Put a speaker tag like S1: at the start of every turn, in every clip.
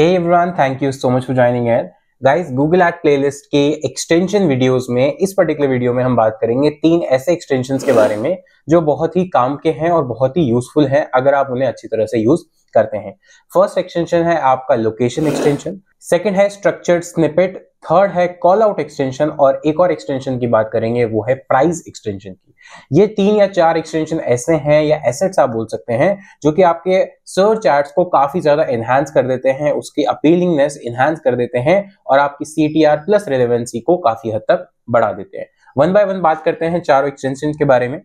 S1: hey everyone thank you so much for joining hey guys Google ad playlist के extension videos में इस particular video में हम बात करेंगे तीन ऐसे एक्सटेंशन के बारे में जो बहुत ही काम के हैं और बहुत ही यूजफुल हैं अगर आप उन्हें अच्छी तरह से यूज करते हैं फर्स्ट एक्सटेंशन है आपका लोकेशन एक्सटेंशन सेकेंड है स्ट्रक्चर्ड स्निपेट थर्ड है कॉल आउट एक्सटेंशन और एक और एक्सटेंशन की बात करेंगे वो है प्राइस एक्सटेंशन की ये तीन या चार एक्सटेंशन ऐसे हैं या एसेट्स आप बोल सकते हैं जो कि आपके सर्च एड्स को काफी ज्यादा एनहांस कर देते हैं उसकी अपीलिंगनेस एनहांस कर देते हैं और आपकी सी प्लस रेलिवेंसी को काफी हद तक बढ़ा देते हैं वन बाय वन बात करते हैं चारों एक्सटेंशन के बारे में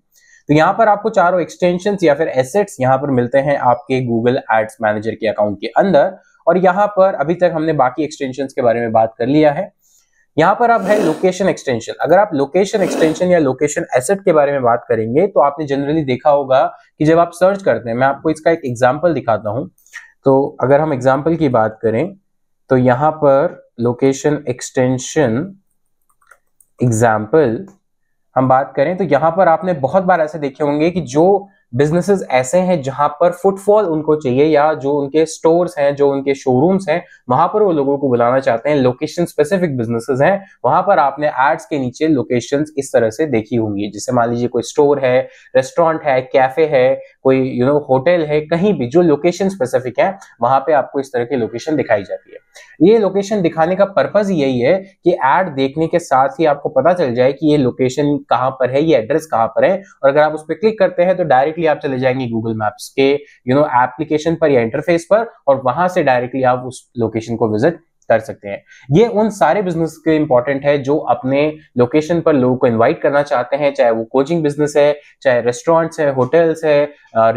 S1: तो यहाँ पर आपको चारों एक्सटेंशन या फिर एसेट्स यहाँ पर मिलते हैं आपके गूगल एड्स मैनेजर के अकाउंट के अंदर और यहाँ पर अभी तक हमने बाकी एक्सटेंशन के बारे में बात कर लिया है यहाँ पर अब है लोकेशन एक्सटेंशन अगर आप लोकेशन एक्सटेंशन या लोकेशन एसेट के बारे में बात करेंगे तो आपने जनरली देखा होगा कि जब आप सर्च करते हैं मैं आपको इसका एक एग्जाम्पल दिखाता हूँ तो अगर हम एग्जाम्पल की बात करें तो यहाँ पर लोकेशन एक्सटेंशन एग्जाम्पल हम बात करें तो यहाँ पर आपने बहुत बार ऐसे देखे होंगे कि जो बिजनेसेस ऐसे हैं जहां पर फुटफॉल उनको चाहिए या जो उनके स्टोर्स हैं जो उनके शोरूम्स हैं वहां पर वो लोगों को बुलाना चाहते हैं लोकेशन स्पेसिफिक बिजनेसेस हैं वहां पर आपने एड्स के नीचे लोकेशन इस तरह से देखी होंगी जैसे मान लीजिए कोई स्टोर है रेस्टोरेंट है कैफे है कोई यू नो होटल है कहीं भी जो लोकेशन स्पेसिफिक है वहां पर आपको इस तरह की लोकेशन दिखाई जाती है ये लोकेशन दिखाने का पर्पज यही है कि एड देखने के साथ ही आपको पता चल जाए कि ये लोकेशन कहाँ पर है ये एड्रेस कहाँ पर है और अगर आप उस पर क्लिक करते हैं तो डायरेक्टली डायरेक्टली आप चले जाएंगे गूगल मैप्स के यू नो एप्लीकेशन पर या इंटरफेस पर और वहां से डायरेक्टली आप उस लोकेशन को विजिट कर सकते हैं ये उन सारे बिजनेस के इंपॉर्टेंट है जो अपने लोकेशन पर लोगों को इनवाइट करना चाहते हैं चाहे वो कोचिंग बिजनेस है चाहे रेस्टोरेंट्स है होटल्स है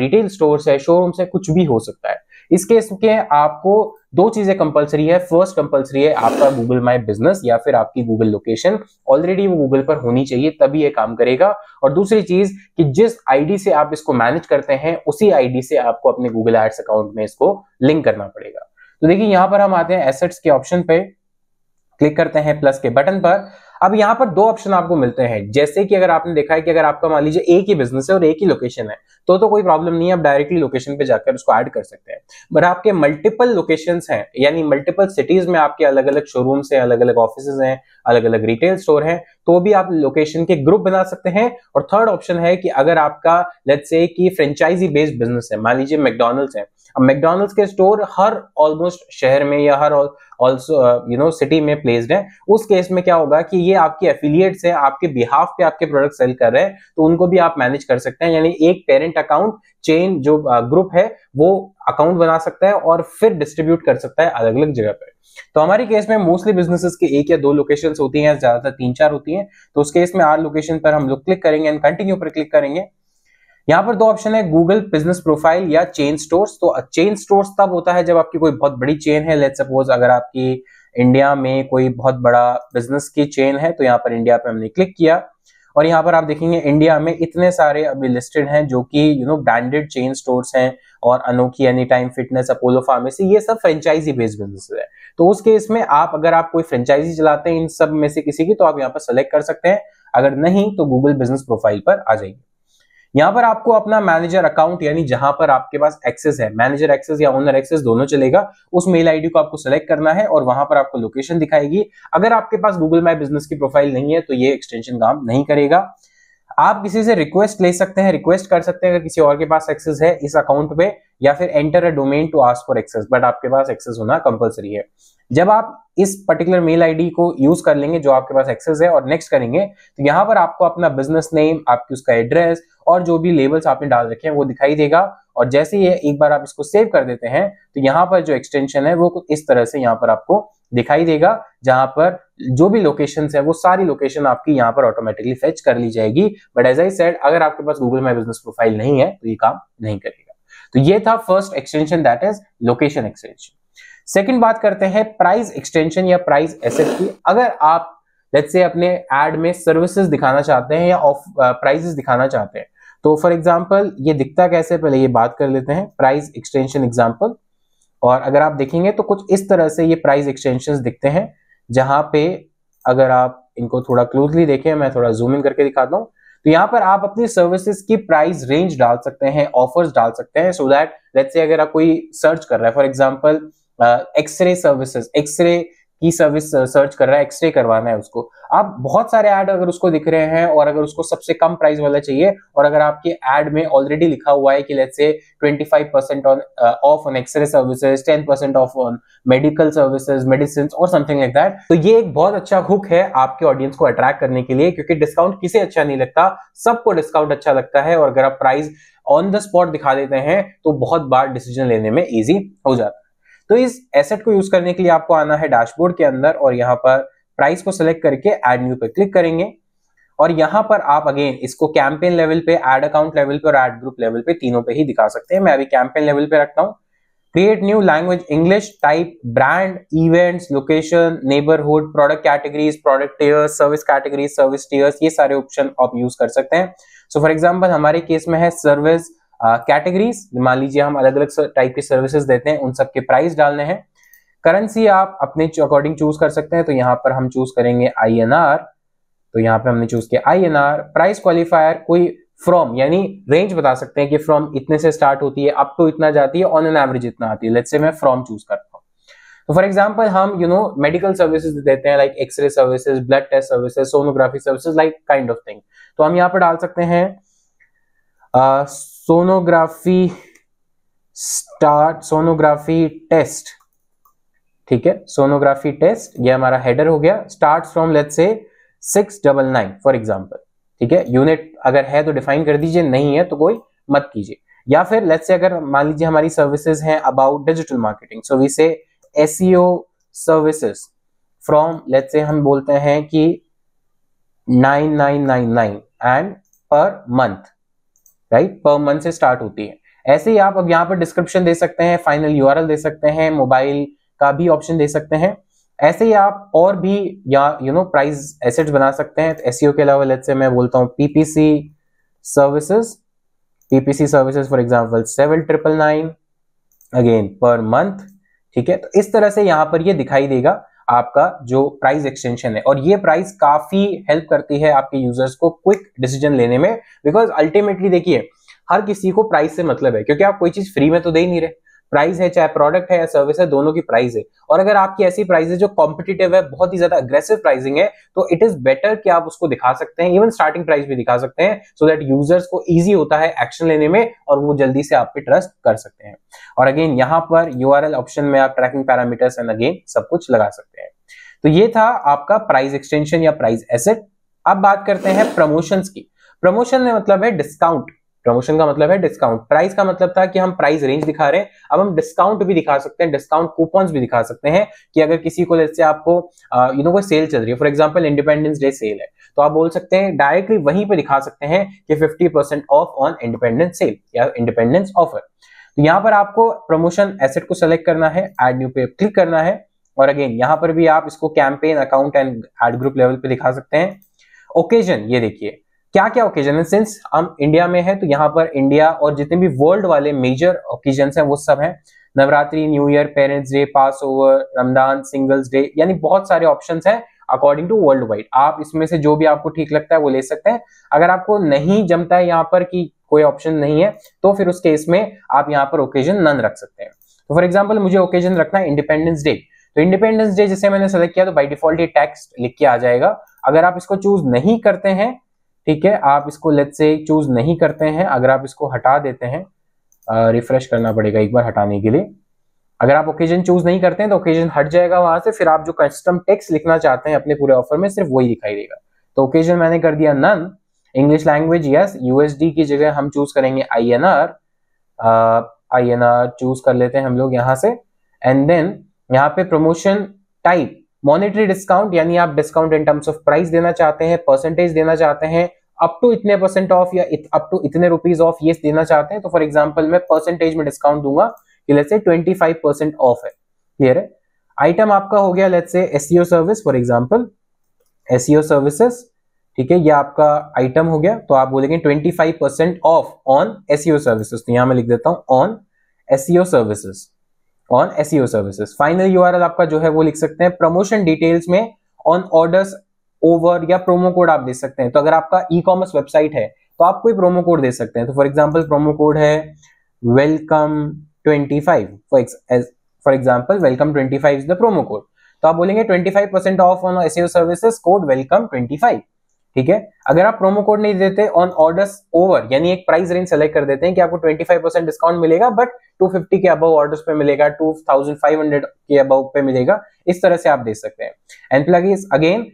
S1: रिटेल स्टोर्स है शोरूम्स है कुछ भी हो सकता है इस केस के आपको दो चीजें कंपलसरी है फर्स्ट कंपलसरी है आपका गूगल माई बिजनेस या फिर आपकी गूगल लोकेशन ऑलरेडी वो गूगल पर होनी चाहिए तभी ये काम करेगा और दूसरी चीज कि जिस आईडी से आप इसको मैनेज करते हैं उसी आईडी से आपको अपने गूगल एड्स अकाउंट में इसको लिंक करना पड़ेगा तो देखिए यहां पर हम आते हैं एसेट्स के ऑप्शन पे क्लिक करते हैं प्लस के बटन पर अब यहाँ पर दो ऑप्शन आपको मिलते हैं जैसे कि अगर आपने देखा है कि अगर आपका मान लीजिए एक ही बिजनेस है और एक ही लोकेशन है तो तो कोई प्रॉब्लम नहीं है आप डायरेक्टली लोकेशन पे जाकर उसको ऐड कर सकते हैं बट आपके मल्टीपल लोकेशन हैं यानी मल्टीपल सिटीज में आपके अलग अलग शोरूम्स हैं अलग अलग ऑफिस हैं अलग अलग रिटेल स्टोर हैं तो भी आप लोकेशन के ग्रुप बना सकते हैं और थर्ड ऑप्शन है कि अगर आपका लेट्स से कि फ्रेंचाइजी बेस्ड बिजनेस है मान लीजिए मैकडोनल्ड्स है मैकडोनल्ड्स के स्टोर हर ऑलमोस्ट शहर में या हर ऑल्सो यू नो सिटी में प्लेस्ड है उस केस में क्या होगा कि ये आपके एफिलियट्स हैं आपके बिहाफ पे आपके प्रोडक्ट सेल कर रहे हैं तो उनको भी आप मैनेज कर सकते हैं यानी एक पेरेंट अकाउंट चेन जो ग्रुप uh, है वो अकाउंट बना सकता है और फिर डिस्ट्रीब्यूट कर सकता है अलग अलग जगह पर तो हमारे केस में मोस्टली बिजनेसेस के एक या दो लोकेशन होती हैं ज्यादातर तीन चार होती हैं तो उस केस में आर लोकेशन पर हम लोग क्लिक करेंगे एंड कंटिन्यू पर क्लिक करेंगे यहाँ पर दो ऑप्शन है गूगल बिजनेस प्रोफाइल या चेन स्टोर्स तो चेन स्टोर्स तब होता है जब आपकी कोई बहुत बड़ी चेन है लेट सपोज अगर आपकी इंडिया में कोई बहुत बड़ा बिजनेस की चेन है तो यहाँ पर इंडिया पे हमने क्लिक किया और यहाँ पर आप देखेंगे इंडिया में इतने सारे अभी लिस्टेड हैं जो कि you know branded chain stores हैं और Anokhi Anytime Fitness Apollo Pharmacy ये सब फ्रेंचाइजी बेस्ड बिजनेस है तो उस केस में आप अगर आप कोई फ्रेंचाइजी चलाते हैं इन सब में से किसी की तो आप यहाँ पर सेलेक्ट कर सकते हैं अगर नहीं तो गूगल बिजनेस प्रोफाइल पर आ जाइए यहां पर आपको अपना मैनेजर अकाउंट यानी जहां पर आपके पास एक्सेस है मैनेजर एक्सेस या ओनर एक्सेस दोनों चलेगा उस मेल आईडी को आपको सेलेक्ट करना है और वहां पर आपको लोकेशन दिखाएगी अगर आपके पास गूगल माई बिजनेस की प्रोफाइल नहीं है तो ये एक्सटेंशन काम नहीं करेगा आप किसी से रिक्वेस्ट ले सकते हैं रिक्वेस्ट कर सकते हैं अगर किसी और के पास एक्सेस है इस अकाउंट पे या फिर enter a domain to ask for access but आपके पास एक्सेस होना कंपलसरी है जब आप इस पर्टिकुलर मेल आईडी को यूज कर लेंगे जो आपके पास एक्सेस है और नेक्स्ट करेंगे तो यहाँ पर आपको अपना बिजनेस नेम आपकी उसका एड्रेस और जो भी लेबल्स आपने डाल रखे हैं वो दिखाई देगा और जैसे ही एक बार आप इसको सेव कर देते हैं तो यहाँ पर जो एक्सटेंशन है वो इस तरह से यहाँ पर आपको दिखाई देगा जहां पर जो भी लोकेशन है वो सारी लोकेशन आपकी यहाँ पर ऑटोमेटिकली फेच कर ली जाएगी बट एज आई सेड अगर आपके पास गूगल माई बिजनेस प्रोफाइल नहीं है तो ये काम नहीं करेगा तो ये था first extension that is location extension second बात करते हैं प्राइस एक्सटेंशन या प्राइस एसेट की अगर आप लेट्स से अपने एड में सर्विसेज दिखाना चाहते हैं या ऑफ प्राइजेस uh, दिखाना चाहते हैं तो फॉर एग्जाम्पल ये दिखता कैसे पहले ये बात कर लेते हैं प्राइस एक्सटेंशन एग्जाम्पल और अगर आप देखेंगे तो कुछ इस तरह से ये प्राइस एक्सटेंशन दिखते हैं जहां पे अगर आप इनको थोड़ा क्लोजली देखें मैं थोड़ा जूम इन करके दिखाता हूँ तो यहाँ पर आप अपनी सर्विसेज की प्राइस रेंज डाल सकते हैं ऑफर्स डाल सकते हैं सो दैट लेट्स से अगर आप कोई सर्च कर रहे हैं for example x-ray services x-ray की सर्विस सर्च uh, कर रहा है एक्सरे करवाना है उसको आप बहुत सारे ऐड अगर उसको दिख रहे हैं और अगर उसको सबसे कम प्राइस वाला चाहिए और अगर आपके एड में ऑलरेडी लिखा हुआ है कि let's say 25 percent on off on x-ray services 10 percent off on medical services medicine और समथिंग लाइक दैट तो ये एक बहुत अच्छा हुक है आपके ऑडियंस को अट्रैक्ट करने के लिए क्योंकि डिस्काउंट किसे अच्छा नहीं लगता सबको डिस्काउंट अच्छा लगता है और अगर आप प्राइस ऑन द स्पॉट दिखा देते हैं तो बहुत बार डिसीजन लेने में ईजी हो जाता है तो इस एसेट को यूज करने के लिए आपको आना है डैशबोर्ड के अंदर और यहाँ पर प्राइस को सिलेक्ट करके एड न्यू पे क्लिक करेंगे और यहाँ पर आप अगेन इसको कैंपेन लेवल पे एड अकाउंट लेवल पे और एड ग्रुप लेवल पे तीनों पे ही दिखा सकते हैं मैं अभी कैंपेन लेवल पे रखता हूँ create new language English type brand events location neighbourhood product categories product tiers service categories service tiers ये सारे ऑप्शन आप यूज कर सकते हैं सो फॉर एग्जाम्पल हमारे केस में है सर्विस कैटेगरीज मान लीजिए हम अलग अलग टाइप के सर्विसेज देते हैं उन सब के प्राइस डालने हैं करेंसी आप अपने अकॉर्डिंग चूज कर सकते हैं तो यहाँ पर हम चूज करेंगे आई तो यहाँ पे हमने चूज किया आई प्राइस क्वालिफायर कोई फ्रॉम यानी रेंज बता सकते हैं कि फ्रॉम इतने से स्टार्ट होती है अप टू इतना जाती है ऑन एन एवरेज इतना आती है लेट्स से मैं फ्रॉम चूज करता हूँ तो फॉर एग्जाम्पल हम यू नो मेडिकल सर्विसेज देते हैं like x-ray services blood test services sonography services like kind of thing तो हम यहाँ पर डाल सकते हैं सोनोग्राफी स्टार्ट सोनोग्राफी टेस्ट ठीक है सोनोग्राफी टेस्ट ये हमारा हेडर हो गया start from let say six double nine for example ठीक है यूनिट अगर है तो डिफाइन कर दीजिए नहीं है तो कोई मत कीजिए या फिर लेट से अगर मान लीजिए हमारी सर्विसेज हैं about digital marketing so we say as services from let say हम बोलते हैं कि nine nine nine nine and per month right per month से स्टार्ट होती है ऐसे ही आप अब यहाँ पर डिस्क्रिप्शन दे सकते हैं फाइनल यू दे सकते हैं मोबाइल का भी ऑप्शन दे सकते हैं ऐसे ही आप और भी या यू नो प्राइस एसेट्स बना सकते हैं एस e के अलावा लेट से मैं बोलता हूँ PPC services PPC services for example seven triple nine again per month ठीक है तो इस तरह से यहाँ पर ये दिखाई देगा आपका जो प्राइस एक्सटेंशन है और ये प्राइस काफी हेल्प करती है आपके यूजर्स को क्विक डिसीजन लेने में बिकॉज अल्टीमेटली देखिए हर किसी को प्राइस से मतलब है क्योंकि आप कोई चीज फ्री में तो दे ही नहीं रहे प्राइस है चाहे प्रोडक्ट है या सर्विस है दोनों की प्राइस है और अगर आपकी ऐसी प्राइस है जो कॉम्पिटेटिव है बहुत ही ज्यादा अग्रेसिव प्राइसिंग है तो इट इज बेटर कि आप उसको दिखा सकते हैं इवन स्टार्टिंग प्राइस भी दिखा सकते हैं सो दैट यूजर्स को ईजी होता है एक्शन लेने में और वो जल्दी से आप पे ट्रस्ट कर सकते हैं और अगेन यहाँ पर यू ऑप्शन में आप ट्रैकिंग पैरामीटर्स एंड अगेन सब कुछ लगा सकते हैं तो ये था आपका प्राइस एक्सटेंशन या प्राइस एसेट अब बात करते हैं प्रमोशंस की प्रमोशन में मतलब है डिस्काउंट प्रमोशन का मतलब है डिस्काउंट प्राइस का मतलब था कि हम प्राइस रेंज दिखा रहे हैं अब हम डिस्काउंट भी दिखा सकते हैं डिस्काउंट कूपन भी दिखा सकते हैं कि अगर किसी को जैसे आपको यू नो कोई सेल चल रही है for example independence day sale है तो आप बोल सकते हैं डायरेक्टली वहीं पर दिखा सकते हैं कि fifty off on independence sale या इंडिपेंडेंस ऑफर तो यहाँ पर आपको प्रमोशन एसेट को सेलेक्ट करना है एड न्यू पे क्लिक करना है और अगेन यहाँ पर भी आप इसको campaign account and ad group level पे दिखा सकते हैं ओकेजन ये देखिए क्या क्या ओकेजन है सिंस हम इंडिया में है तो यहाँ पर इंडिया और जितने भी वर्ल्ड वाले मेजर ओकेजन हैं वो सब हैं Navratri new year parents day Passover Ramadan singles day यानी बहुत सारे ऑप्शन है अकॉर्डिंग टू वर्ल्ड वाइड आप इसमें से जो भी आपको ठीक लगता है वो ले सकते हैं अगर आपको नहीं जमता है यहाँ पर कि कोई ऑप्शन नहीं है तो फिर उस केस में आप यहाँ पर ओकेजन नन रख सकते हैं तो फॉर एग्जाम्पल मुझे ओकेजन रखना है इंडिपेंडेंस डे तो इंडिपेंडेंस डे जैसे मैंने सेलेक्ट किया तो बाई डिफॉल्ट ये टेक्स्ट लिख के आ जाएगा अगर आप इसको चूज नहीं करते हैं ठीक है आप इसको लेट से चूज नहीं करते हैं अगर आप इसको हटा देते हैं रिफ्रेश करना पड़ेगा एक बार हटाने के लिए अगर आप ओकेजन चूज नहीं करते हैं तो ओकेजन हट जाएगा वहां से फिर आप जो कस्टम टेक्स्ट लिखना चाहते हैं अपने पूरे ऑफर में सिर्फ वही दिखाई देगा तो ओकेजन मैंने कर दिया none English language yes USD की जगह हम चूज करेंगे I N R I N R choose कर लेते हैं हम लोग यहाँ से एंड देन यहाँ पे प्रमोशन टाइप मॉनेटरी डिस्काउंट यानी आप discount in terms of price देना चाहते हैं परसेंटेज देना चाहते हैं अप टू इतने परसेंट ऑफ या अप टू इतने रुपीज ऑफ ये देना चाहते हैं तो फॉर एग्जाम्पल मैं परसेंटेज में डिस्काउंट दूंगा कि let say twenty five percent off है क्लियर है आइटम आपका हो गया let say SEO service for example SEO services ठीक है ये आपका आइटम हो गया तो आप बोलेंगे twenty five percent off on S services तो यहां मैं लिख देता हूँ on S services on S services final you आपका जो है वो लिख सकते हैं प्रमोशन डिटेल्स में ऑन ऑर्डर्स ओवर या प्रोमो कोड आप दे सकते हैं तो अगर आपका ई कॉमर्स वेबसाइट है तो आप कोई प्रोमो कोड दे सकते हैं तो फॉर एग्जाम्पल प्रोमो कोड है welcome twenty five for example welcome twenty five is the promo code तो आप बोलेंगे twenty five percent off on S services code welcome twenty five ठीक है अगर आप प्रोमो कोड नहीं देते ऑन ऑर्डर्स ओवर यानी एक प्राइस रेंज सेलेक्ट कर देते हैं कि आपको ट्वेंटी फाइव परसेंट डिस्काउंट मिलेगा बट टू फिफ्टी के अबव ऑर्डर्स पे मिलेगा टू थाउजेंड फाइव हंड्रेड के अबव पे मिलेगा इस तरह से आप दे सकते हैं and plug is again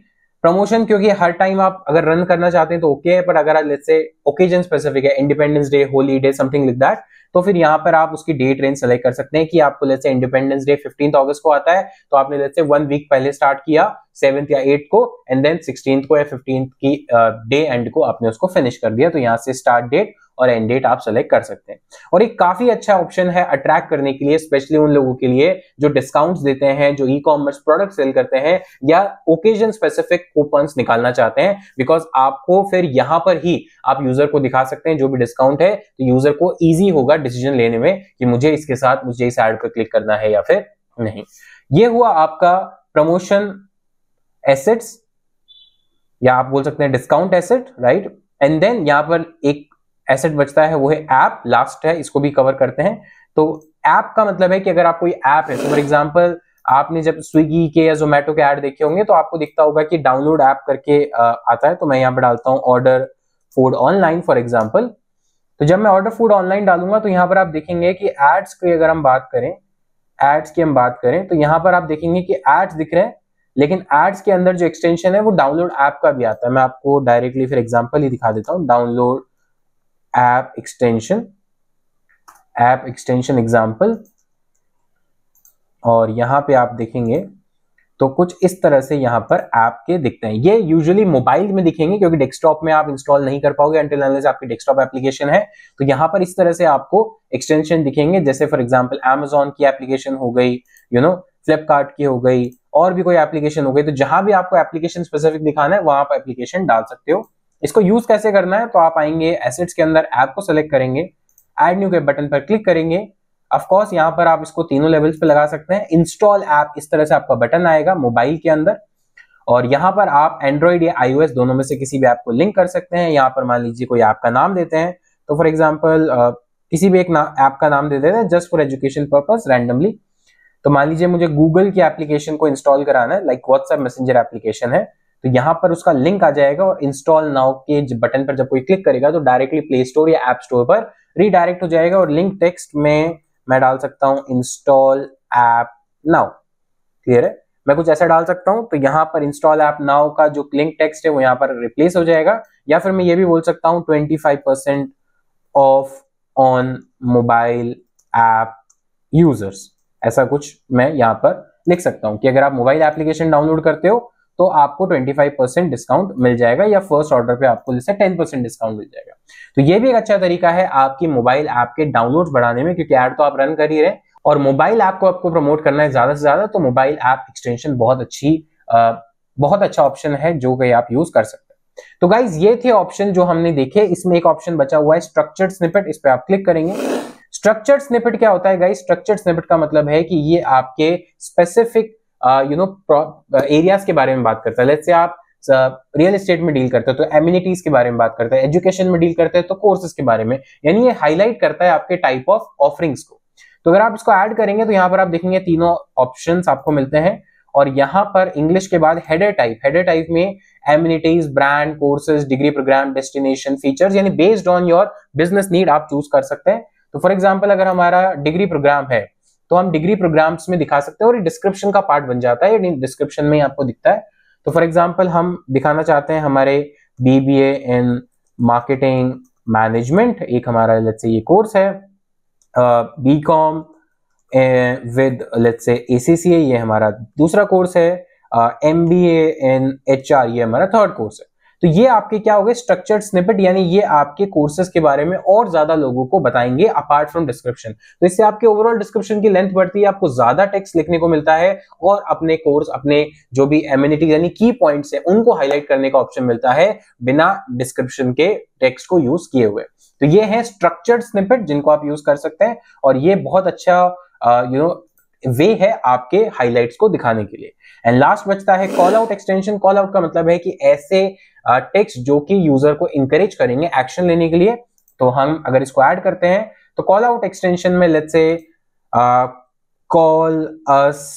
S1: promotion क्योंकि हर टाइम आप अगर रन करना चाहते हैं तो ओके okay है पर अगर आप से ओकेजन स्पेसिफिक है independence day Holi day something like that तो फिर यहाँ पर आप उसकी डेट रेंज सेलेक्ट कर सकते हैं कि आपको लेट से इंडिपेंडेंस डे फिफ्टीन अगस्त को आता है तो आपने लेट से वन वीक पहले स्टार्ट किया सेवेंथ या एट को एंड देन सिक्सटीन को या फिफ्टींथ की डे uh, एंड को आपने उसको फिनिश कर दिया तो यहाँ से स्टार्ट डेट और एंड डेट आप सेलेक्ट कर सकते हैं और एक काफी अच्छा ऑप्शन है अट्रैक्ट करने के लिए स्पेशली उन लोगों के लिए जो डिस्काउंट देते हैं जो ई कॉमर्स प्रोडक्ट सेल करते हैं या ओकेजन स्पेसिफिक कूपन निकालना चाहते हैं बिकॉज आपको फिर यहां पर ही आप यूजर को दिखा सकते हैं जो भी डिस्काउंट है तो यूजर को ईजी होगा डिसीजन लेने में कि मुझे इसके साथ मुझे इस एड पर क्लिक करना है या फिर नहीं ये हुआ आपका प्रमोशन एसेट्स या आप बोल सकते हैं discount asset right and then यहां पर एक एसेट बचता है वो है ऐप लास्ट है इसको भी कवर करते हैं तो ऐप का मतलब है कि अगर आप कोई ऐप है फॉर तो एग्जाम्पल आपने जब स्विगी के या जोमेटो के ऐड देखे होंगे तो आपको दिखता होगा कि डाउनलोड ऐप करके आता है तो मैं यहाँ पर डालता हूँ order food online for example तो जब मैं ऑर्डर फूड ऑनलाइन डालूंगा तो यहाँ पर आप देखेंगे कि एड्स की अगर हम बात करें एड्स की हम बात करें तो यहाँ पर आप देखेंगे कि एड्स दिख रहे हैं लेकिन एड्स के अंदर जो एक्सटेंशन है वो डाउनलोड ऐप का भी आता है मैं आपको डायरेक्टली फिर एग्जाम्पल ही दिखा देता हूँ download app extension app extension example और यहां पे आप देखेंगे तो कुछ इस तरह से यहां पर ऐप के दिखते हैं ये यूजुअली मोबाइल में दिखेंगे क्योंकि डेस्कटॉप में आप इंस्टॉल नहीं कर पाओगे आपकी डेस्कटॉप एप्लीकेशन है तो यहां पर इस तरह से आपको एक्सटेंशन दिखेंगे जैसे फॉर एग्जांपल एमेजोन की एप्लीकेशन हो गई यू नो फ्लिपकार्ट की हो गई और भी कोई एप्लीकेशन हो गई तो जहां भी आपको एप्लीकेशन स्पेसिफिक दिखाना है वहां आप एप्लीकेशन डाल सकते हो इसको यूज कैसे करना है तो आप आएंगे एसेट्स के अंदर ऐप को सेलेक्ट करेंगे एड न्यू के बटन पर क्लिक करेंगे ऑफकोर्स यहाँ पर आप इसको तीनों लेवल्स पे लगा सकते हैं इंस्टॉल ऐप इस तरह से आपका बटन आएगा मोबाइल के अंदर और यहाँ पर आप एंड्रॉइड या आईओएस दोनों में से किसी भी ऐप को लिंक कर सकते हैं यहाँ पर मान लीजिए कोई ऐप का नाम देते हैं तो फॉर एग्जाम्पल किसी भी एक ऐप का नाम दे देते हैं just for education purpose randomly तो मान लीजिए मुझे गूगल की एप्लीकेशन को इंस्टॉल कराना है लाइक व्हाट्सएप मैसेंजर एप्लीकेशन है तो यहाँ पर उसका लिंक आ जाएगा और इंस्टॉल नाउ के बटन पर जब कोई क्लिक करेगा तो डायरेक्टली प्ले स्टोर या एप स्टोर पर रीडायरेक्ट हो जाएगा और लिंक टेक्स्ट में मैं डाल सकता हूँ इंस्टॉल एप नाउ क्लियर है मैं कुछ ऐसा डाल सकता हूँ तो यहाँ पर इंस्टॉल ऐप नाउ का जो लिंक टेक्स्ट है वो यहाँ पर रिप्लेस हो जाएगा या फिर मैं ये भी बोल सकता हूँ twenty five percent off on mobile app users ऐसा कुछ मैं यहाँ पर लिख सकता हूँ कि अगर आप मोबाइल एप्लीकेशन डाउनलोड करते हो तो आपको 25 परसेंट डिस्काउंट मिल जाएगा या फर्स्ट ऑर्डर पे आपको जैसे 10 परसेंट डिस्काउंट मिल जाएगा तो ये भी एक अच्छा तरीका है आपकी मोबाइल ऐप के डाउनलोड बढ़ाने में क्योंकि ऐड तो आप रन कर ही रहे और मोबाइल ऐप को आपको प्रमोट करना है ज्यादा से ज्यादा तो मोबाइल ऐप एक्सटेंशन बहुत अच्छी बहुत अच्छा ऑप्शन है जो कि आप यूज कर सकते हैं तो गाइज ये थे ऑप्शन जो हमने देखे इसमें एक ऑप्शन बचा हुआ है स्ट्रक्चर स्निपेट इस पर आप क्लिक करेंगे स्ट्रक्चर स्निपेट क्या होता है गाइज स्ट्रक्चर स्निपेट का मतलब है कि ये आपके स्पेसिफिक यू नो एरियाज के बारे में बात करता है लेट्स से आप रियल एस्टेट में डील करते हैं तो एम्यूनिटीज के बारे में बात करता है एजुकेशन में डील करते हैं तो कोर्सेज के बारे में यानी ये हाईलाइट करता है आपके टाइप ऑफ ऑफरिंग्स को तो अगर आप इसको ऐड करेंगे तो यहाँ पर आप देखेंगे तीनों ऑप्शन आपको मिलते हैं और यहाँ पर इंग्लिश के बाद हेडर टाइप हेडर टाइप में amenities brand courses degree program destination features यानी based on your business need आप चूज कर सकते हैं तो फॉर एग्जाम्पल अगर हमारा डिग्री प्रोग्राम है तो हम डिग्री प्रोग्राम्स में दिखा सकते हैं और ये डिस्क्रिप्शन का पार्ट बन जाता है डिस्क्रिप्शन में आपको दिखता है तो फॉर एग्जाम्पल हम दिखाना चाहते हैं हमारे B B A in marketing management एक हमारा लेट से ये कोर्स है बी कॉम विद लेट से ए ये हमारा दूसरा कोर्स है M B A in H R ये हमारा थर्ड कोर्स है तो ये आपके क्या हो गए स्ट्रक्चर्ड स्निपेट यानी ये आपके कोर्सेज के बारे में और ज्यादा लोगों को बताएंगे अपार्ट फ्रॉम डिस्क्रिप्शन तो इससे आपके ओवरऑल डिस्क्रिप्शन की लेंथ बढ़ती है आपको ज्यादा टेक्स्ट लिखने को मिलता है और अपने कोर्स अपने जो भी एम्यूनिटी यानी की पॉइंट है उनको हाईलाइट करने का ऑप्शन मिलता है बिना डिस्क्रिप्शन के टेक्स्ट को यूज किए हुए तो ये है स्ट्रक्चर्ड स्निपेट जिनको आप यूज कर सकते हैं और ये बहुत अच्छा यू uh, नो वे है आपके हाईलाइट को दिखाने के लिए एंड लास्ट बचता है call out extension call out का मतलब है कि ऐसे टेक्स्ट uh, जो कि यूजर को इंकरेज करेंगे एक्शन लेने के लिए तो हम अगर इसको ऐड करते हैं तो कॉल आउट एक्सटेंशन में let's say call us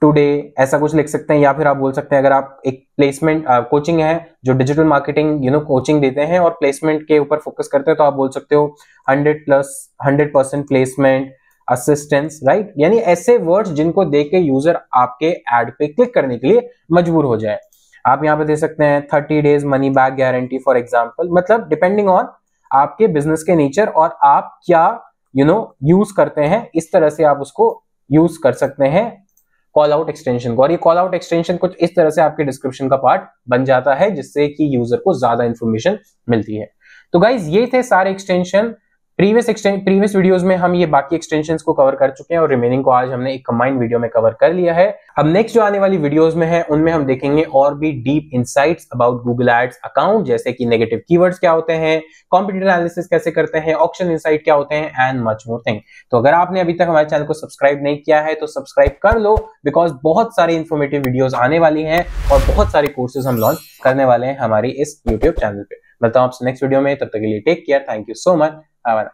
S1: today ऐसा कुछ लिख सकते हैं या फिर आप बोल सकते हैं अगर आप एक प्लेसमेंट कोचिंग uh, है जो digital marketing you know coaching देते हैं और प्लेसमेंट के ऊपर फोकस करते हैं तो आप बोल सकते हो hundred plus hundred percent placement assistance right यानी ऐसे वर्ड्स जिनको देख के यूजर आपके एड पे क्लिक करने के लिए मजबूर हो जाए आप यहाँ पे दे सकते हैं thirty days money back guarantee for example मतलब डिपेंडिंग ऑन आपके बिजनेस के नेचर और आप क्या यू नो यूज करते हैं इस तरह से आप उसको यूज कर सकते हैं कॉल आउट एक्सटेंशन को और ये कॉल आउट एक्सटेंशन कुछ इस तरह से आपके डिस्क्रिप्शन का पार्ट बन जाता है जिससे कि यूजर को ज्यादा इन्फॉर्मेशन मिलती है तो गाइज ये थे सारे एक्सटेंशन प्रीवियस प्रीवियस वीडियोस में हम ये बाकी एक्सटेंशन को कवर कर चुके हैं और रिमेनिंग को आज हमने एक कम्बाइंड वीडियो में कवर कर लिया है अब नेक्स्ट जो आने वाली वीडियोस में है उनमें हम देखेंगे और भी deep insights about Google ads account जैसे कि नेगेटिव कीवर्ड्स क्या होते हैं कॉम्पिटेटर एनालिसिस कैसे करते हैं ऑप्शन इनसाइट क्या होते हैं एंड मच मोर थिंग तो अगर आपने अभी तक हमारे चैनल को सब्सक्राइब नहीं किया है तो सब्सक्राइब कर लो बिकॉज बहुत सारी इन्फॉर्मेटिव वीडियोज आने वाली है और बहुत सारे कोर्सेज हम लॉन्च करने वाले हैं हमारे इस यूट्यूब चैनल पर मिलता हूँ आपसे नेक्स्ट वीडियो में तब तक के लिए take care thank you so much Ah voilà,